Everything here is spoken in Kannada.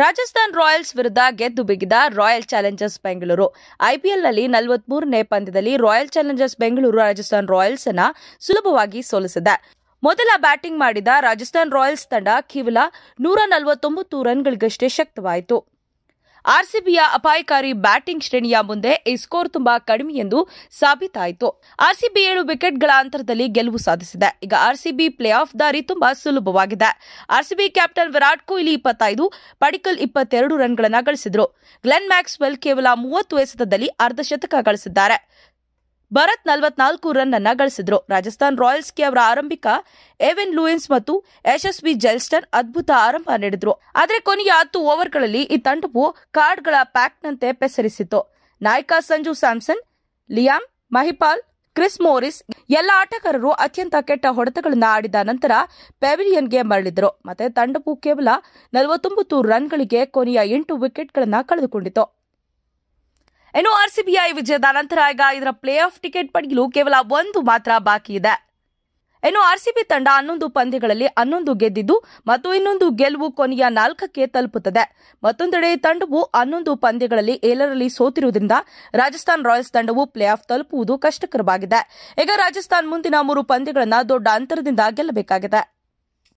ರಾಜಸ್ಥಾನ್ ರಾಯಲ್ಸ್ ವಿರುದ್ಧ ಗೆದ್ದು ಬಿಗಿದ ರಾಯಲ್ ಚಾಲೆಂಜರ್ಸ್ ಬೆಂಗಳೂರು ಐಪಿಎಲ್ನಲ್ಲಿ ನಲವತ್ಮೂರನೇ ಪಂದ್ಯದಲ್ಲಿ royal challengers Bengaluru Rajasthan Royals ಅನ್ನ ಸುಲಭವಾಗಿ ಸೋಲಿಸಿದೆ ಮೊದಲ ಬ್ಯಾಟಿಂಗ್ ಮಾಡಿದ ರಾಜಸ್ಥಾನ್ ರಾಯಲ್ಸ್ ತಂಡ ಕೇವಲ ನೂರ ನಲವತ್ತೊಂಬತ್ತು ರನ್ಗಳಿಗಷ್ಟೇ ಶಕ್ತವಾಯಿತು ಆರ್ಸಿಬಿಯ ಅಪಾಯಕಾರಿ ಬ್ಯಾಟಿಂಗ್ ಶ್ರೇಣಿಯ ಮುಂದೆ ಈ ಸ್ಕೋರ್ ತುಂಬಾ ಕಡಿಮೆ ಎಂದು ಸಾಬೀತಾಯಿತು ಆರ್ಸಿಬಿ ಏಳು ವಿಕೆಟ್ಗಳ ಅಂತರದಲ್ಲಿ ಗೆಲುವು ಸಾಧಿಸಿದೆ ಈಗ ಆರ್ಸಿಬಿ ಪ್ಲೇ ಆಫ್ ದಾರಿ ತುಂಬಾ ಸುಲಭವಾಗಿದೆ ಆರ್ಸಿಬಿ ಕ್ಯಾಪ್ಟನ್ ವಿರಾಟ್ ಕೊಹ್ಲಿ ಇಪ್ಪತ್ತೈದು ಪಡಿಕಲ್ ಇಪ್ಪತ್ತೆರಡು ರನ್ಗಳನ್ನು ಗಳಿಸಿದರು ಗ್ಲೆನ್ ಮ್ಯಾಕ್ಸ್ವೆಲ್ ಕೇವಲ ಮೂವತ್ತು ಎಸೆತದಲ್ಲಿ ಅರ್ಧಶತಕ ಗಳಿಸಿದ್ದಾರೆ ಭರತ್ ನಲವತ್ನಾಲ್ಕು ರನ್ ಅನ್ನ ಗಳಿಸಿದ್ರು ರಾಜಸ್ಥಾನ್ ರಾಯಲ್ಸ್ಗೆ ಅವರ ಆರಂಭಿಕ ಎವೆನ್ ಲೂಯಿನ್ಸ್ ಮತ್ತು ಯಶಸ್ವಿ ಜೆಲ್ಸ್ಟನ್ ಅದ್ಭುತ ಆರಂಭ ನೀಡಿದ್ರು ಆದರೆ ಕೊನೆಯ ಹತ್ತು ಓವರ್ಗಳಲ್ಲಿ ಈ ತಂಡವು ಕಾರ್ಡ್ಗಳ ಪ್ಯಾಕ್ನಂತೆ ಪೆಸರಿಸಿತು ನಾಯಕ Sanju Samson Liam Mahipal Chris Morris ಎಲ್ಲ ಆಟಗಾರರು ಅತ್ಯಂತ ಕೆಟ್ಟ ಹೊಡೆತಗಳನ್ನು ಆಡಿದ ನಂತರ ಪೆವಿಲಿಯನ್ಗೆ ಮರಳಿದರು ಮತ್ತೆ ತಂಡವು ಕೇವಲ ನಲವತ್ತೊಂಬತ್ತು ರನ್ಗಳಿಗೆ ಕೊನೆಯ ಎಂಟು ವಿಕೆಟ್ಗಳನ್ನು ಕಳೆದುಕೊಂಡಿತು ಇನ್ನು ಆರ್ ಸಿಬಿಐ ವಿಜಯದ ನಂತರ ಈಗ ಇದರ ಪ್ಲೇ ಆಫ್ ಟಿಕೆಟ್ ಪಡೆಯಲು ಕೇವಲ ಒಂದು ಮಾತ್ರ ಬಾಕಿ ಇದೆ ಇನ್ನು ಆರ್ಸಿಬಿ ತಂಡ ಹನ್ನೊಂದು ಪಂದ್ಯಗಳಲ್ಲಿ ಹನ್ನೊಂದು ಗೆದ್ದಿದ್ದು ಮತ್ತು ಇನ್ನೊಂದು ಗೆಲುವು ಕೊನೆಯ ನಾಲ್ಕಕ್ಕೆ ತಲುಪುತ್ತದೆ ಮತ್ತೊಂದೆಡೆ ತಂಡವು ಹನ್ನೊಂದು ಪಂದ್ಯಗಳಲ್ಲಿ ಏಳರಲ್ಲಿ ಸೋತಿರುವುದರಿಂದ ರಾಜಸ್ಥಾನ್ ರಾಯಲ್ಸ್ ತಂಡವು ಪ್ಲೇ ಆಫ್ ತಲುಪುವುದು ಕಷ್ಟಕರವಾಗಿದೆ ಈಗ ರಾಜಸ್ಥಾನ್ ಮುಂದಿನ ಮೂರು ಪಂದ್ಯಗಳನ್ನು ದೊಡ್ಡ ಅಂತರದಿಂದ ಗೆಲ್ಲಬೇಕಾಗಿದೆ